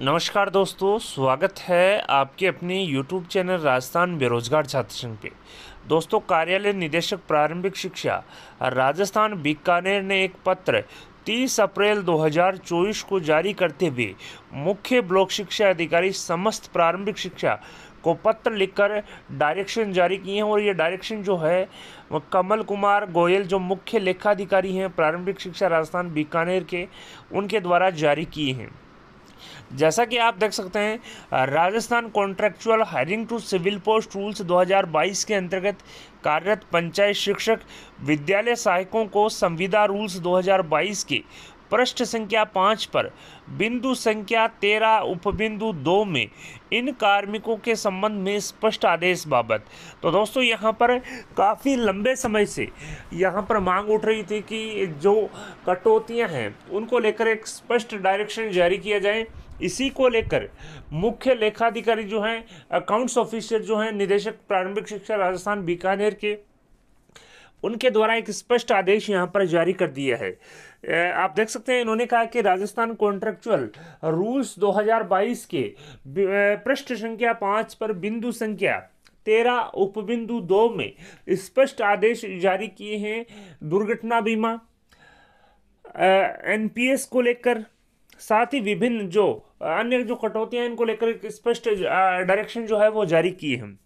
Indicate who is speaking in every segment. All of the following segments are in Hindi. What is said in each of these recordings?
Speaker 1: नमस्कार दोस्तों स्वागत है आपके अपने YouTube चैनल राजस्थान बेरोजगार छात्र संघ पे दोस्तों कार्यालय निदेशक प्रारंभिक शिक्षा राजस्थान बीकानेर ने एक पत्र 30 अप्रैल 2024 को जारी करते हुए मुख्य ब्लॉक शिक्षा अधिकारी समस्त प्रारंभिक शिक्षा को पत्र लिखकर डायरेक्शन जारी किए हैं और ये डायरेक्शन जो है कमल कुमार गोयल जो मुख्य लेखाधिकारी हैं प्रारंभिक शिक्षा राजस्थान बीकानेर के उनके द्वारा जारी किए हैं जैसा कि आप देख सकते हैं Rajasthan contractual hiring to civil post rules 2022 के अंतर्गत कार्यरत पंचायत शिक्षक विद्यालय सहायकों को संविदा रूल्स 2022 के पृष्ठ संख्या पाँच पर बिंदु संख्या तेरह उपबिंदु दो में इन कार्मिकों के संबंध में स्पष्ट आदेश बाबत तो दोस्तों यहाँ पर काफ़ी लंबे समय से यहाँ पर मांग उठ रही थी कि जो कटौतियाँ हैं उनको लेकर एक स्पष्ट डायरेक्शन जारी किया जाए इसी को लेकर मुख्य लेखाधिकारी जो हैं अकाउंट्स ऑफिसर जो हैं निदेशक प्रारंभिक शिक्षा राजस्थान बीकानेर के उनके द्वारा एक स्पष्ट आदेश यहाँ पर जारी कर दिया है आप देख सकते हैं इन्होंने कहा कि राजस्थान कॉन्ट्रेक्चुअल रूल्स 2022 के पृष्ठ संख्या पाँच पर बिंदु संख्या तेरह उपबिंदु दो में स्पष्ट आदेश जारी किए हैं दुर्घटना बीमा एनपीएस को लेकर साथ ही विभिन्न जो अन्य जो कटौतियाँ इनको लेकर स्पष्ट डायरेक्शन जो है वो जारी किए हैं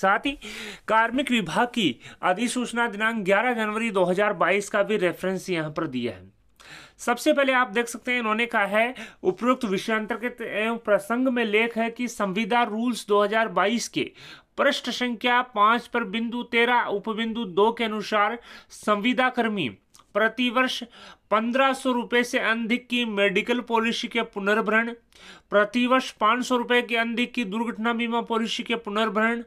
Speaker 1: साथ ही कार्मिक विभाग की अधिसूचना दिनांक 11 जनवरी 2022 का भी रेफरेंस यहाँ पर दिया है सबसे पहले आप देख सकते हैं इन्होंने कहा है उपरोक्त विषयांतर्गत एवं प्रसंग में लेख है कि संविदा रूल्स 2022 के पृष्ठ संख्या पांच पर बिंदु तेरह उपबिंदु दो के अनुसार संविदा कर्मी प्रतिवर्ष पंद्रह सौ रुपये से अधिक की मेडिकल पॉलिसी के पुनर्भरण प्रतिवर्ष पाँच सौ रुपये के अधिक की दुर्घटना बीमा पॉलिसी के पुनर्भरण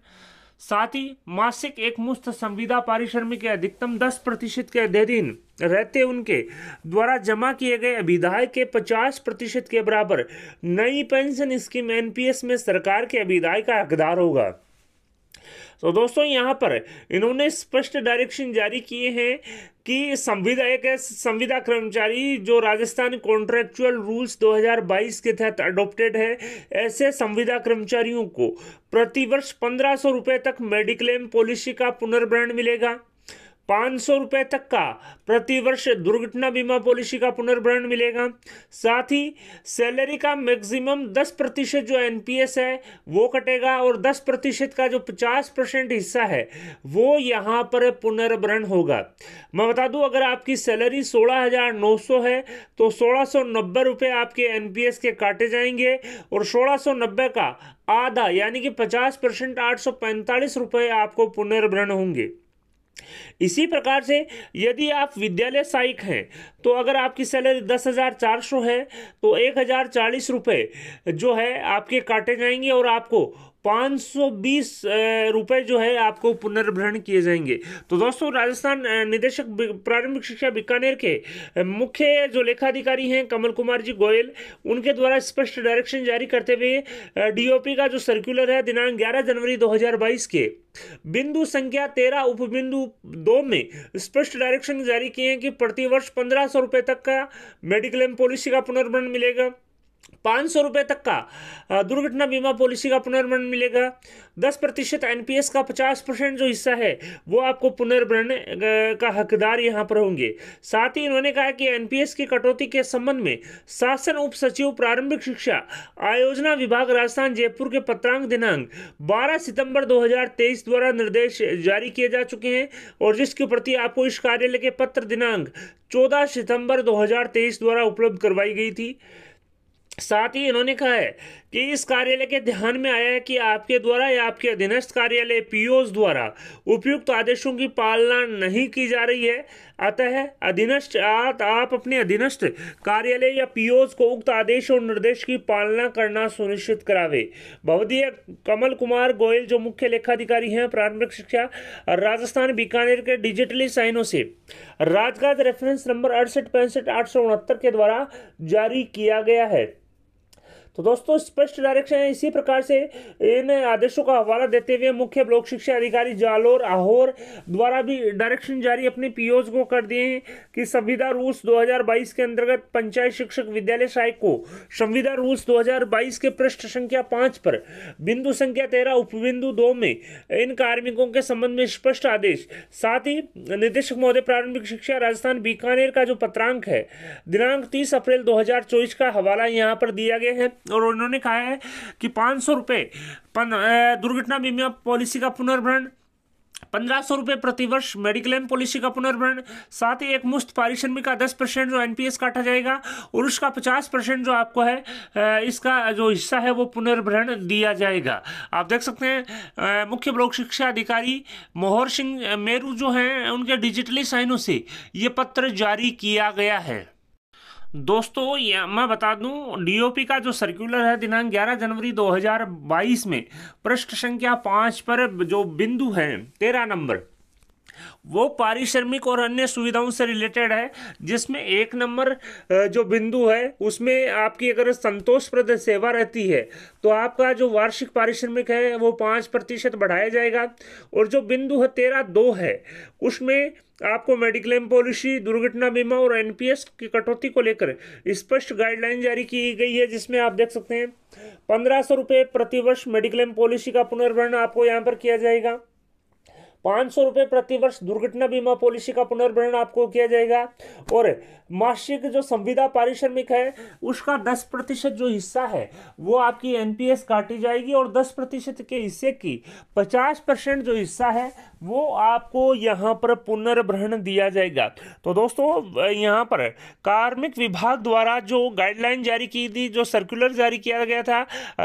Speaker 1: साथ ही मासिक एकमुश्त संविदा पारिश्रमिक के अधिकतम दस प्रतिशत के अध्ययन रहते उनके द्वारा जमा किए गए अभिदाय के पचास प्रतिशत के बराबर नई पेंशन स्कीम एनपीएस में सरकार के अभिदाय का हकदार होगा तो दोस्तों यहाँ पर इन्होंने स्पष्ट डायरेक्शन जारी किए हैं कि संविदा एक संविदा कर्मचारी जो राजस्थान कॉन्ट्रेक्चुअल रूल्स 2022 के तहत अडोप्टेड है ऐसे संविदा कर्मचारियों को प्रतिवर्ष पंद्रह सौ रुपये तक मेडिक्लेम पॉलिसी का पुनर्भरण मिलेगा पाँच सौ रुपये तक का प्रतिवर्ष दुर्घटना बीमा पॉलिसी का पुनर्भरण मिलेगा साथ ही सैलरी का मैक्सिमम दस प्रतिशत जो एनपीएस है वो कटेगा और दस प्रतिशत का जो पचास परसेंट हिस्सा है वो यहाँ पर पुनर्भरण होगा मैं बता दूँ अगर आपकी सैलरी सोलह हज़ार नौ सौ है तो सोलह सौ नब्बे रुपये आपके एनपीएस के काटे जाएंगे और सोलह सौ नब्बे का आधा यानी कि पचास परसेंट आठ सौ पैंतालीस रुपये आपको पुनर्भरण होंगे इसी प्रकार से यदि आप विद्यालय सहायक हैं तो अगर आपकी सैलरी दस हज़ार चार सौ है तो एक हज़ार चालीस रुपये जो है आपके काटे जाएंगे और आपको 520 रुपए जो है आपको पुनर्भरण किए जाएंगे तो दोस्तों राजस्थान निदेशक प्रारंभिक शिक्षा बीकानेर के मुख्य जो लेखाधिकारी हैं कमल कुमार जी गोयल उनके द्वारा स्पष्ट डायरेक्शन जारी करते हुए डीओपी का जो सर्कुलर है दिनांक 11 जनवरी 2022 के बिंदु संख्या तेरह उपबिंदु दो में स्पष्ट डायरेक्शन जारी किए हैं कि प्रतिवर्ष पंद्रह सौ रुपये तक का मेडिक्लेम पॉलिसी का पुनर्भरण मिलेगा पाँच सौ रुपये तक का दुर्घटना बीमा पॉलिसी का पुनर्भरण मिलेगा दस प्रतिशत एन का पचास परसेंट जो हिस्सा है वो आपको पुनर्भरण का हकदार यहाँ पर होंगे साथ ही इन्होंने कहा कि एन की कटौती के संबंध में शासन उप सचिव प्रारंभिक शिक्षा आयोजना विभाग राजस्थान जयपुर के पत्रांक दिनांक 12 सितंबर 2023 द्वारा निर्देश जारी किए जा चुके हैं और जिसके प्रति आपको इस कार्यालय के पत्र दिनांक चौदह सितंबर दो द्वारा उपलब्ध करवाई गई थी साथ ही इन्होंने कहा है कि इस कार्यालय के ध्यान में आया है कि आपके द्वारा या आपके अधीनस्थ कार्यालय पीओज द्वारा उपयुक्त आदेशों की पालना नहीं की जा रही है अतः अधीनस्थ आप अपने अधीनस्थ कार्यालय या पीओज को उक्त आदेश और निर्देश की पालना करना सुनिश्चित करावे भवदीय कमल कुमार गोयल जो मुख्य लेखाधिकारी हैं प्रारंभिक शिक्षा राजस्थान बीकानेर के डिजिटली साइनों से राजघाट रेफरेंस नंबर अड़सठ पैंसठ आठ सौ उनहत्तर के द्वारा जारी किया गया है तो दोस्तों स्पष्ट डायरेक्शन है इसी प्रकार से इन आदेशों का हवाला देते हुए मुख्य ब्लॉक शिक्षा अधिकारी जालोर आहोर द्वारा भी डायरेक्शन जारी अपने पीओज को कर दिए हैं कि संविदा रूस 2022 के अंतर्गत पंचायत शिक्षक विद्यालय सहायक को संविदा रूस 2022 के पृष्ठ संख्या पाँच पर बिंदु संख्या तेरह उपबिंदु दो में इन कार्मिकों के संबंध में स्पष्ट आदेश साथ ही निदेशक महोदय प्रारंभिक शिक्षा राजस्थान बीकानेर का जो पत्रांक है दिनांक तीस अप्रैल दो का हवाला यहाँ पर दिया गया है और उन्होंने कहा है कि पाँच सौ रुपये दुर्घटना बीमा पॉलिसी का पुनर्भरण पंद्रह सौ रुपये प्रतिवर्ष मेडिक्लेम पॉलिसी का पुनर्भरण साथ ही एक मुफ्त पारिश्रमिक का दस परसेंट जो एनपीएस काटा जाएगा और उसका पचास परसेंट जो आपको है इसका जो हिस्सा है वो पुनर्भरण दिया जाएगा आप देख सकते हैं मुख्य ब्लॉक शिक्षा अधिकारी मोहर सिंह मेरू जो हैं उनके डिजिटली साइनों से ये पत्र जारी किया गया है दोस्तों मैं बता दूं डीओपी का जो सर्कुलर है दिनांक 11 जनवरी 2022 में पृष्ठ संख्या पांच पर जो बिंदु है तेरह नंबर वो पारिश्रमिक और अन्य सुविधाओं से रिलेटेड है जिसमें एक नंबर जो बिंदु है उसमें आपकी अगर संतोषप्रद सेवा रहती है तो आपका जो वार्षिक पारिश्रमिक है वो पाँच प्रतिशत बढ़ाया जाएगा और जो बिंदु है तेरह दो है उसमें आपको मेडिक्लेम पॉलिसी दुर्घटना बीमा और एनपीएस की कटौती को लेकर स्पष्ट गाइडलाइन जारी की गई है जिसमें आप देख सकते हैं पंद्रह सौ रुपये प्रतिवर्ष मेडिक्लेम पॉलिसी का पुनर्भरण आपको यहाँ पर किया जाएगा पाँच सौ रुपये प्रतिवर्ष दुर्घटना बीमा पॉलिसी का पुनर्भरण आपको किया जाएगा और मासिक जो संविदा पारिश्रमिक है उसका दस प्रतिशत जो हिस्सा है वो आपकी एनपीएस काटी जाएगी और दस प्रतिशत के हिस्से की पचास परसेंट जो हिस्सा है वो आपको यहाँ पर पुनर्भरण दिया जाएगा तो दोस्तों यहाँ पर कार्मिक विभाग द्वारा जो गाइडलाइन जारी की थी जो सर्कुलर जारी किया गया था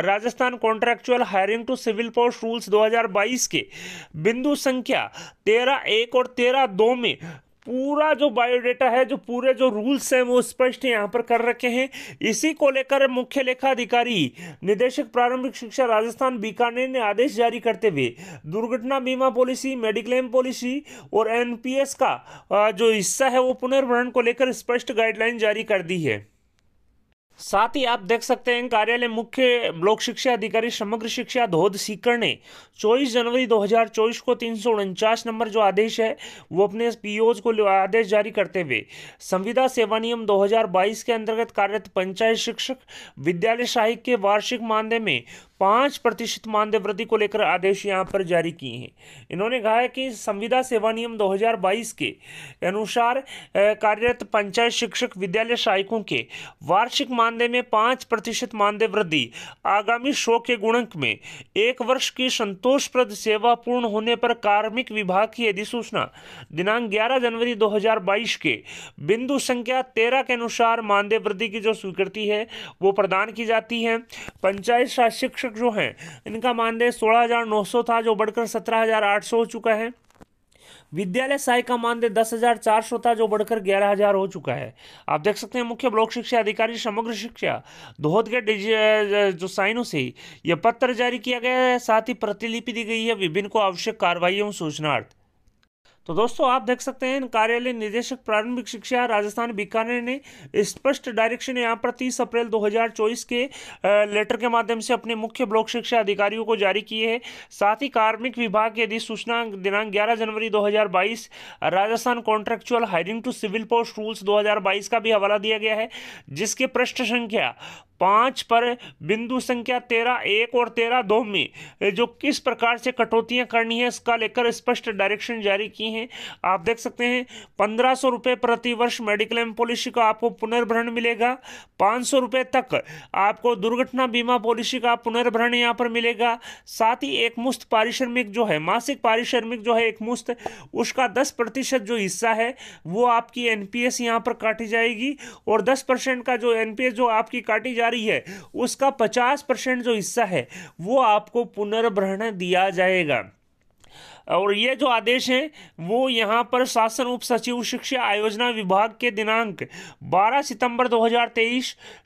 Speaker 1: Rajasthan contractual hiring to civil post rules 2022 के बिंदु संख्या संख्या तेरह एक और तेरह दो में पूरा जो बायोडाटा है जो पूरे जो रूल्स हैं वो स्पष्ट यहाँ पर कर रखे हैं इसी को लेकर मुख्य लेखा अधिकारी निदेशक प्रारंभिक शिक्षा राजस्थान बीकानेर ने आदेश जारी करते हुए दुर्घटना बीमा पॉलिसी मेडिक्लेम पॉलिसी और एनपीएस का जो हिस्सा है वो पुनर्भरण को लेकर स्पष्ट गाइडलाइन जारी कर दी है साथ ही आप देख सकते हैं कार्यालय मुख्य ब्लॉक शिक्षा अधिकारी समग्र शिक्षा धोध सीकर ने 24 जनवरी 2024 को तीन नंबर जो आदेश है वो अपने पीओज को आदेश जारी करते हुए संविदा सेवा नियम 2022 के अंतर्गत कार्यरत पंचायत शिक्षक विद्यालय सहायक के वार्षिक मानदेय में पाँच प्रतिशत मानदेय वृद्धि को लेकर आदेश यहाँ पर जारी किए हैं इन्होंने कहा है कि संविदा सेवा नियम 2022 के अनुसार कार्यरत पंचायत शिक्षक विद्यालय सहायकों के वार्षिक मानदेय में पाँच प्रतिशत मानदेय वृद्धि आगामी शो के गुणक में एक वर्ष की संतोषप्रद सेवा पूर्ण होने पर कार्मिक विभाग की अधिसूचना दिनांक ग्यारह जनवरी दो के बिंदु संख्या तेरह के अनुसार मानदेय वृद्धि की जो स्वीकृति है वो प्रदान की जाती है पंचायत शिक्षक आरक्षक जो हैं इनका मानदेय 16,900 था जो बढ़कर 17,800 हो चुका है विद्यालय सहायक का मानदेय दस हजार चार सौ था जो बढ़कर ग्यारह हजार हो चुका है आप देख सकते हैं मुख्य ब्लॉक शिक्षा अधिकारी समग्र शिक्षा दोहद के जो साइनों से यह पत्र जारी किया गया है साथ ही प्रतिलिपि दी गई है विभिन्न को आवश्यक कार्रवाई एवं सूचनार्थ तो दोस्तों आप देख सकते हैं कार्यालय निदेशक प्रारंभिक शिक्षा राजस्थान बीकानेर ने स्पष्ट डायरेक्शन यहाँ पर तीस अप्रैल 2024 के लेटर के माध्यम से अपने मुख्य ब्लॉक शिक्षा अधिकारियों को जारी किए हैं साथ ही कार्मिक विभाग की अधिसूचना दिनांक 11 जनवरी 2022 Rajasthan contractual hiring to civil post rules दो का भी हवाला दिया गया है जिसके पृष्ठ संख्या पाँच पर बिंदु संख्या तेरह एक और तेरह दो में जो किस प्रकार से कटौतियाँ करनी है इसका लेकर स्पष्ट डायरेक्शन जारी की हैं आप देख सकते हैं पंद्रह सौ रुपये प्रतिवर्ष मेडिकल मेडिक्लेम एम पॉलिसी का आपको पुनर्भरण मिलेगा पाँच सौ रुपये तक आपको दुर्घटना बीमा पॉलिसी का पुनर्भरण यहाँ पर मिलेगा साथ ही एक मुश्त पारिश्रमिक जो है मासिक पारिश्रमिक जो है एक मुश्त उसका दस प्रतिशत जो हिस्सा है वो आपकी एन पी एस यहाँ पर काटी जाएगी और दस परसेंट का जो एन पी एस जो आपकी काटी जा रही है उसका पचास परसेंट जो हिस्सा है वो आपको पुनर्भरण दिया जाएगा और ये जो आदेश हैं वो यहाँ पर शासन उप सचिव शिक्षा आयोजना विभाग के दिनांक 12 सितंबर 2023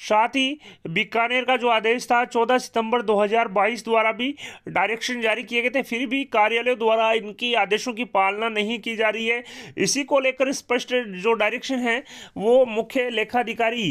Speaker 1: साथ ही बीकानेर का जो आदेश था 14 सितंबर 2022 द्वारा भी डायरेक्शन जारी किए गए थे फिर भी कार्यालय द्वारा इनकी आदेशों की पालना नहीं की जा रही है इसी को लेकर स्पष्ट जो डायरेक्शन है वो मुख्य लेखाधिकारी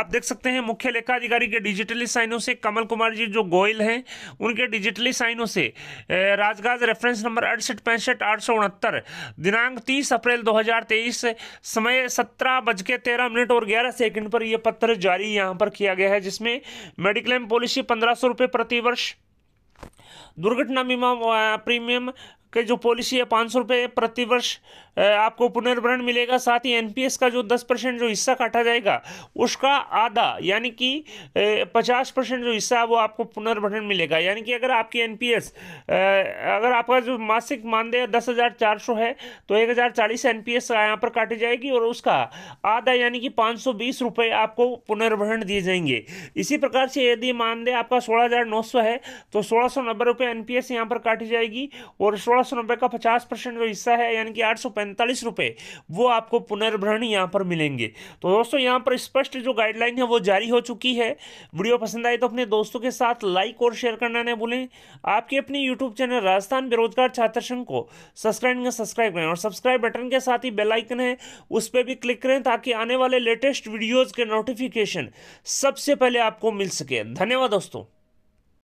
Speaker 1: आप देख सकते हैं मुख्य लेखाधिकारी के डिजिटली साइनों से कमल कुमार जी जो गोयल हैं उनके डिजिटली साइनों से राजगाज रेफरेंस नंबर नंबर अड़सठ पैंसठ आठ सौ उनहत्तर दिनांक तीस अप्रैल 2023 समय सत्रह बज के तेरह मिनट और ग्यारह सेकंड पर यह पत्र जारी यहां पर किया गया है जिसमें मेडिक्लेम पॉलिसी पंद्रह सौ रुपये प्रतिवर्ष दुर्घटना बीमा प्रीमियम के जो पॉलिसी है पाँच सौ रुपये प्रति वर्ष आपको पुनर्भरण मिलेगा साथ ही एनपीएस का जो दस परसेंट जो हिस्सा काटा जाएगा उसका आधा यानी कि पचास परसेंट जो हिस्सा है वो आपको पुनर्भरण मिलेगा यानी कि अगर आपकी एनपीएस अगर आपका जो मासिक मानदेय दस हज़ार चार सौ है तो एक हज़ार चालीस एन पी एस यहाँ पर काटी जाएगी और उसका आधा यानी कि पाँच सौ बीस रुपये आपको पुनर्भरण दिए जाएंगे इसी प्रकार से यदि मानदेय आपका सोलह हज़ार नौ सौ है तो सोलह सौ नब्बे रुपये एन पी एस यहाँ पर काटी जाएगी और सोलह अठारह सौ रुपये का पचास परसेंट जो हिस्सा है यानी कि आठ सौ पैंतालीस रुपये वो आपको पुनर्भरण यहाँ पर मिलेंगे तो दोस्तों यहाँ पर स्पष्ट जो गाइडलाइन है वो जारी हो चुकी है वीडियो पसंद आए तो अपने दोस्तों के साथ लाइक और शेयर करना न भूलें आपके अपने यूट्यूब चैनल राजस्थान बेरोजगार छात्र संघ को सब्सक्राइब करें सब्सक्राइब करें और सब्सक्राइब बटन के साथ ही बेलाइकन है उस पर भी क्लिक करें ताकि आने वाले लेटेस्ट वीडियोज़ के नोटिफिकेशन सबसे पहले आपको मिल सके धन्यवाद दोस्तों